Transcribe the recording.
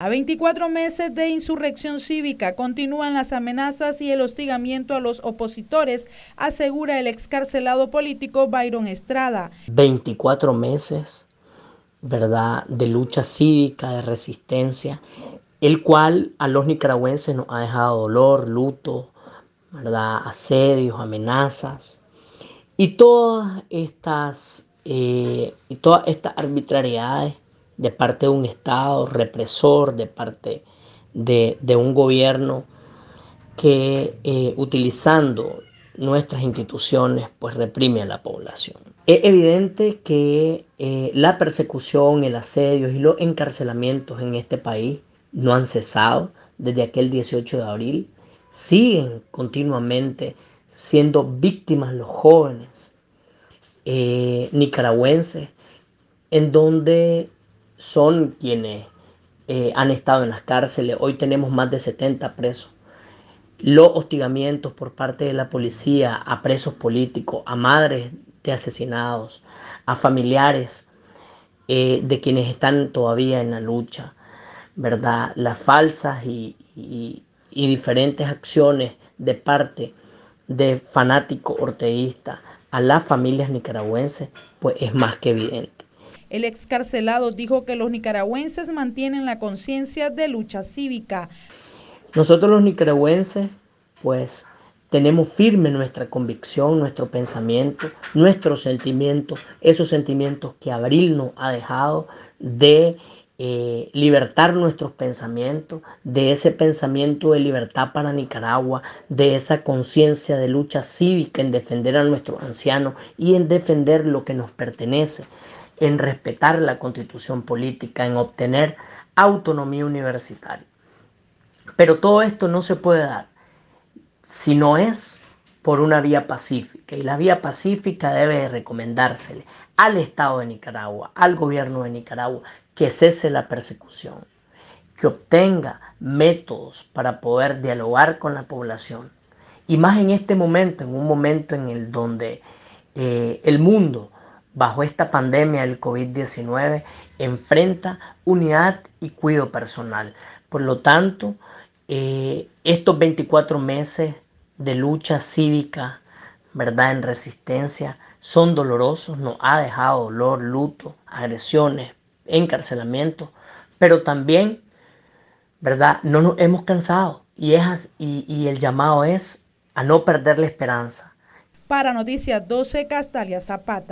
A 24 meses de insurrección cívica continúan las amenazas y el hostigamiento a los opositores, asegura el excarcelado político Byron Estrada. 24 meses, ¿verdad?, de lucha cívica, de resistencia, el cual a los nicaragüenses nos ha dejado dolor, luto, ¿verdad?, asedios, amenazas y todas estas, eh, y todas estas arbitrariedades de parte de un Estado represor, de parte de, un gobierno que eh, utilizando nuestras instituciones pues reprime a la población. Es evidente que eh, la persecución, el asedio y los encarcelamientos en este país no han cesado desde aquel 18 de abril. Siguen continuamente siendo víctimas los jóvenes eh, nicaragüenses, en donde son quienes eh, han estado en las cárceles. Hoy tenemos más de 70 presos. Los hostigamientos por parte de la policía a presos políticos, a madres de asesinados, a familiares eh, de quienes están todavía en la lucha, ¿verdad? Las falsas y, diferentes acciones de parte de fanáticos orteístas a las familias nicaragüenses, pues es más que evidente. El excarcelado dijo que los nicaragüenses mantienen la conciencia de lucha cívica. Nosotros los nicaragüenses, pues, tenemos firme nuestra convicción, nuestro pensamiento, nuestros sentimientos, esos sentimientos que Abril nos ha dejado de eh, libertar nuestros pensamientos, de ese pensamiento de libertad para Nicaragua, de esa conciencia de lucha cívica en defender a nuestros ancianos y en defender lo que nos pertenece en respetar la constitución política, en obtener autonomía universitaria. Pero todo esto no se puede dar si no es por una vía pacífica. Y la vía pacífica debe recomendársele al Estado de Nicaragua, al gobierno de Nicaragua, que cese la persecución, que obtenga métodos para poder dialogar con la población. Y más en este momento, en un momento en el donde eh, el mundo bajo esta pandemia del COVID-19 enfrenta unidad y cuidado personal. Por lo tanto, eh, estos 24 meses de lucha cívica, ¿verdad? En resistencia, son dolorosos, nos ha dejado dolor, luto, agresiones, encarcelamiento, pero también, ¿verdad? No nos hemos cansado y, y, el llamado es a no perder la esperanza. Para Noticias 12, Castalia Zapata.